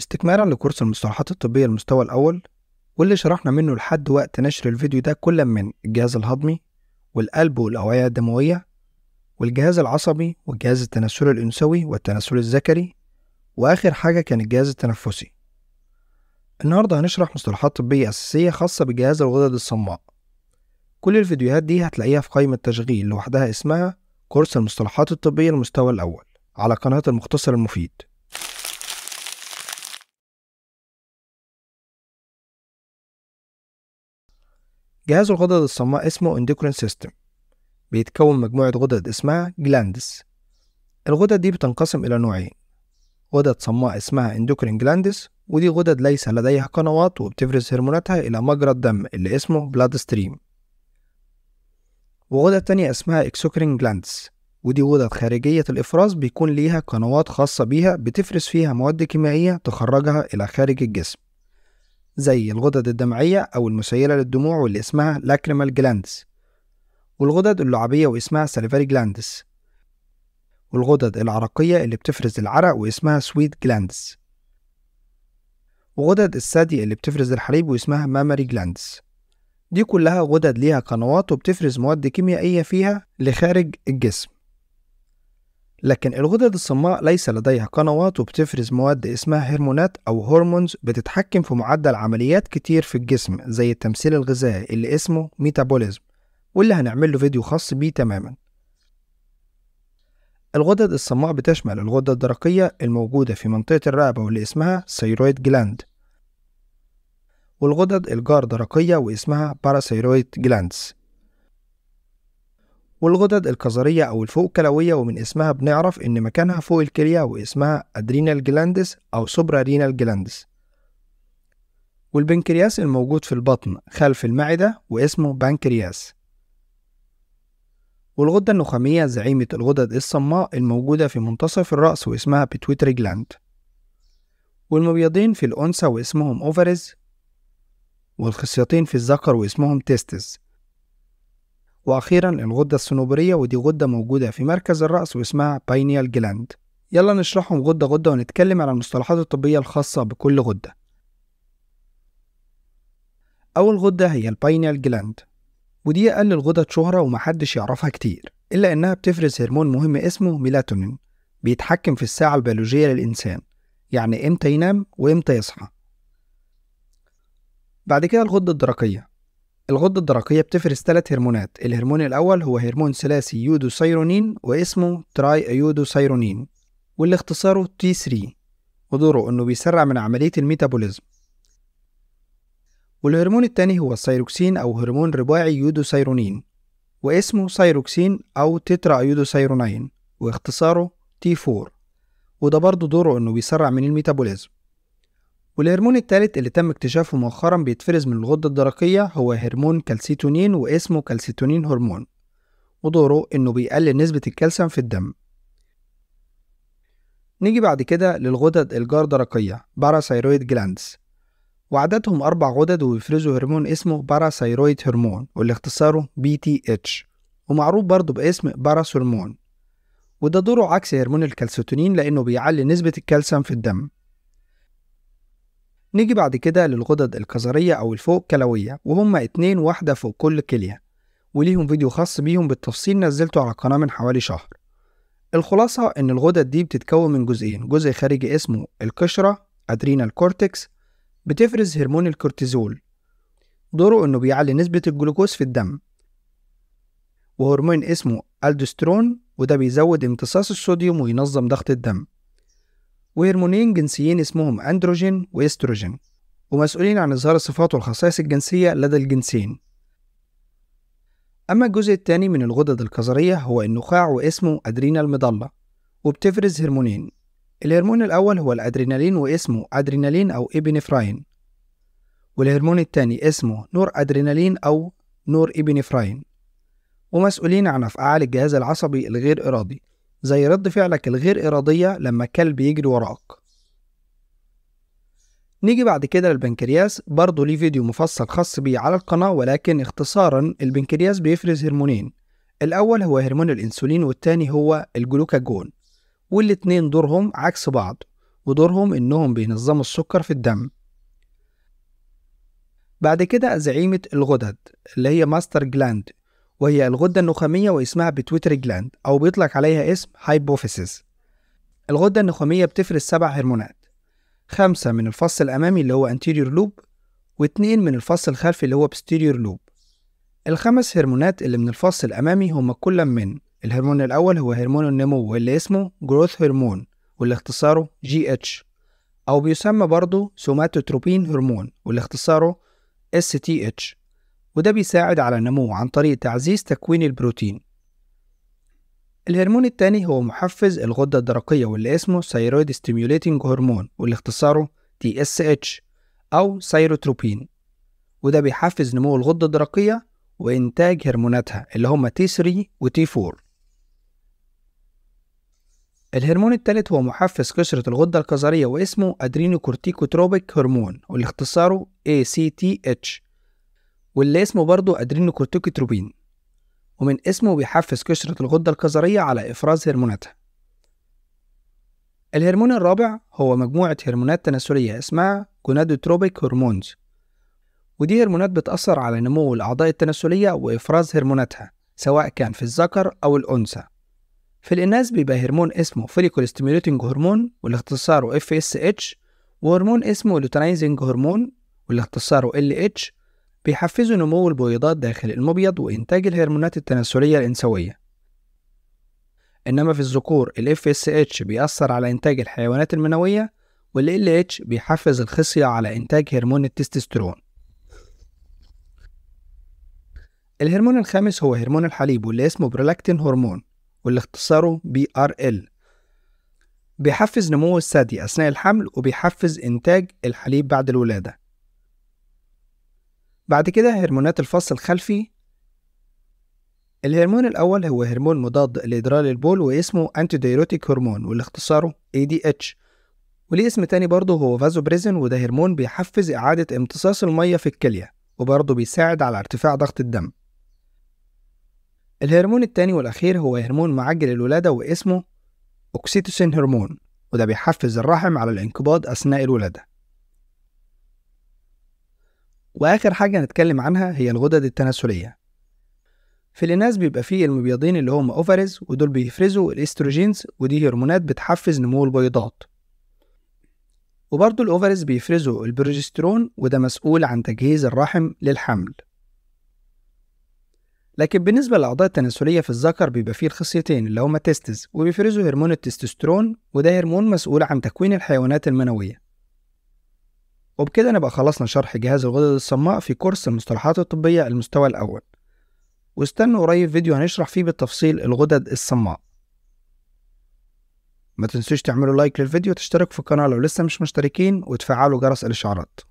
استكمالا لكورس المصطلحات الطبية المستوى الأول واللي شرحنا منه لحد وقت نشر الفيديو ده كل من الجهاز الهضمي والقلب والأوعية الدموية والجهاز العصبي والجهاز التناسلي الأنثوي والتناسلي الذكري وآخر حاجة كان الجهاز التنفسي النهاردة هنشرح مصطلحات طبية أساسية خاصة بجهاز الغدد الصماء كل الفيديوهات دي هتلاقيها في قائمة تشغيل لوحدها اسمها كورس المصطلحات الطبية المستوى الأول على قناة المختصر المفيد جهاز الغدد الصماء اسمه اندوكرين سيستم بيتكون مجموعة غدد اسمها جلاندس الغدد دي بتنقسم إلى نوعين غدد صماء اسمها اندوكرين جلاندس ودي غدد ليس لديها قنوات وبتفرز هرموناتها إلى مجرى الدم اللي اسمه بلاد ستريم وغدد تانية اسمها اكسوكرين جلاندس ودي غدد خارجية الإفراز بيكون ليها قنوات خاصة بيها بتفرز فيها مواد كيميائية تخرجها إلى خارج الجسم زي الغدد الدمعية أو المسيلة للدموع واللي اسمها لاكريمال جلاندس والغدد اللعابية واسمها ساليفاري جلاندس والغدد العرقية اللي بتفرز العرق واسمها سويت جلاندس وغدد الثدي اللي بتفرز الحليب واسمها مامري جلاندس دي كلها غدد ليها قنوات وبتفرز مواد كيميائية فيها لخارج الجسم لكن الغدد الصماء ليس لديها قنوات وبتفرز مواد اسمها هرمونات أو هرمونز بتتحكم في معدل عمليات كتير في الجسم زي التمثيل الغذائي اللي اسمه ميتابوليزم واللي هنعمل له فيديو خاص بيه تماما الغدد الصماء بتشمل الغدة الدرقية الموجودة في منطقة الرقبة واللي اسمها ثيرويد جلاند والغدد الجار درقية واسمها باراسيرويد جلاندز والغدد الكظرية أو الفوق كلوية ومن اسمها بنعرف إن مكانها فوق الكلية واسمها أدرينال جلاندس أو سوبرا رينال جلاندس والبنكرياس الموجود في البطن خلف المعدة واسمه بنكرياس والغدة النخامية زعيمة الغدد الصماء الموجودة في منتصف الرأس واسمها بتويتري جلاند والمبيضين في الأنثى واسمهم أوفرز والخصيتين في الذكر واسمهم تيستس واخيرا الغده الصنوبريه ودي غده موجوده في مركز الراس واسمها باينيال جلاند يلا نشرحهم غده غده ونتكلم على المصطلحات الطبيه الخاصه بكل غده اول غده هي الباينيال جلاند ودي اقل الغدد شهره ومحدش يعرفها كتير الا انها بتفرز هرمون مهم اسمه ميلاتونين بيتحكم في الساعه البيولوجيه للانسان يعني امتى ينام وامتى يصحى بعد كده الغدة الدرقية الغدة الدرقية بتفرز ثلاث هرمونات الهرمون الأول هو هرمون ثلاثي يودوسيرونين واسمه تراي أيودوسيرونين واللي اختصاره T3 ودوره إنه بيسرع من عملية الميتابوليزم والهرمون التاني هو السيروكسين أو هرمون رباعي يودوسيرونين واسمه سيروكسين أو تترا أيودوسيرونين واختصاره T4 وده برضه دوره إنه بيسرع من الميتابوليزم والهرمون الثالث اللي تم اكتشافه مؤخرا بيتفرز من الغدة الدرقية هو هرمون كالسيتونين واسمه كالسيتونين هرمون ودوره إنه بيقلل نسبة الكالسيوم في الدم نيجي بعد كده للغدد الجاردرقية باراسيرويد جلاندز وعددهم أربع غدد وبيفرزوا هرمون اسمه باراسيرويد هرمون واللي اختصاره BTH ومعروف برضه باسم باراسورمون وده دوره عكس هرمون الكالسيتونين لأنه بيعلي نسبة الكالسيوم في الدم نيجي بعد كده للغدد الكظرية أو الفوق كلوية وهما اتنين واحدة فوق كل كلية وليهم فيديو خاص بيهم بالتفصيل نزلته على القناة من حوالي شهر الخلاصة إن الغدد دي بتتكون من جزئين جزء خارجي اسمه القشرة أدرينال كورتكس بتفرز هرمون الكورتيزول دوره إنه بيعلي نسبة الجلوكوز في الدم وهرمون اسمه الدسترون وده بيزود امتصاص الصوديوم وينظم ضغط الدم وهرمونين جنسيين اسمهم أندروجين وإستروجين ومسؤولين عن إظهار الصفات والخصائص الجنسية لدى الجنسين أما الجزء الثاني من الغدد الكظرية هو النخاع واسمه أدرينال مضلة وبتفرز هرمونين الهرمون الأول هو الأدرينالين واسمه أدرينالين أو إبنفراين والهرمون الثاني اسمه نور أدرينالين أو نور إبنفراين ومسؤولين عن أفعال الجهاز العصبي الغير إرادي زي رد فعلك الغير إرادية لما الكلب يجري وراك نيجي بعد كده للبنكرياس برضه ليه فيديو مفصل خاص بيه على القناة ولكن اختصارا البنكرياس بيفرز هرمونين الأول هو هرمون الأنسولين والتاني هو الجلوكاجون والاتنين دورهم عكس بعض ودورهم إنهم بينظموا السكر في الدم بعد كده زعيمة الغدد اللي هي ماستر جلاند وهي الغدة النخامية واسمها بتويتري جلاند أو بيطلق عليها اسم هايبوفيسيس الغدة النخامية بتفرز سبع هرمونات خمسة من الفص الأمامي اللي هو anterior loop واتنين من الفص الخلفي اللي هو posterior loop الخمس هرمونات اللي من الفص الأمامي هما كل من الهرمون الأول هو هرمون النمو واللي اسمه growth هرمون واللي اختصاره GH أو بيسمى برضه سوماتوتروبين هرمون واللي اختصاره STH وده بيساعد على النمو عن طريق تعزيز تكوين البروتين الهرمون التاني هو محفز الغدة الدرقية واللي اسمه Thyroid Stimulating هرمون واللي اختصاره TSH أو سيروتروبين وده بيحفز نمو الغدة الدرقية وإنتاج هرموناتها اللي هما T3 و T4 الهرمون التالت هو محفز قشرة الغدة الكظرية واسمه أدرينوكورتيكوتروبيك هرمون واللي اختصاره ACTH واللي اسمه برضه أدرينوكورتيكوتروبين ومن اسمه بيحفز قشرة الغدة الكظرية على إفراز هرموناتها الهرمون الرابع هو مجموعة هرمونات تناسلية اسمها جونادوتروبيك هرمونز ودي هرمونات بتأثر على نمو الأعضاء التناسلية وإفراز هرموناتها سواء كان في الذكر أو الأنثى في الإناث بيبقى هرمون اسمه فوليكول ستيميوليتنج هرمون واللي اختصاره FSH وهرمون اسمه لوتينايزنج هرمون واللي اختصاره LH بيحفزوا نمو البويضات داخل المبيض وإنتاج الهرمونات التناسلية الأنثوية إنما في الذكور الـ FSH بيأثر على إنتاج الحيوانات المنوية والـ LH بيحفز الخصية على إنتاج هرمون التستوستيرون الهرمون الخامس هو هرمون الحليب واللي اسمه برولاكتين هرمون واللي اختصاره BRL بيحفز نمو الثدي أثناء الحمل وبيحفز إنتاج الحليب بعد الولادة بعد كده هرمونات الفص الخلفي الهرمون الأول هو هرمون مضاد لإدرار البول واسمه أنتيديروتيك هرمون واللي اختصاره ADH وليه اسم تاني برضه هو فازوبريزن وده هرمون بيحفز إعادة امتصاص المية في الكلية وبرضه بيساعد على ارتفاع ضغط الدم الهرمون التاني والأخير هو هرمون معجل الولادة واسمه أوكسيتوسين هرمون وده بيحفز الرحم على الانقباض أثناء الولادة واخر حاجه هنتكلم عنها هي الغدد التناسليه في الاناث بيبقى فيه المبيضين اللي هم اوفرز ودول بيفرزوا الاستروجينز ودي هرمونات بتحفز نمو البيضات وبرضه الأوفرز بيفرزوا البروجسترون وده مسؤول عن تجهيز الرحم للحمل لكن بالنسبة للأعضاء التناسلية في الذكر بيبقى فيه الخصيتين اللي هما تستز وبيفرزوا هرمون التستوستيرون وده هرمون مسؤول عن تكوين الحيوانات المنوية وبكده نبقى خلصنا شرح جهاز الغدد الصماء في كورس المصطلحات الطبية المستوى الأول واستنوا قريب فيديو هنشرح فيه بالتفصيل الغدد الصماء ما تنسوش تعملوا لايك للفيديو وتشتركوا في القناة لو لسه مش مشتركين وتفعلوا جرس الإشعارات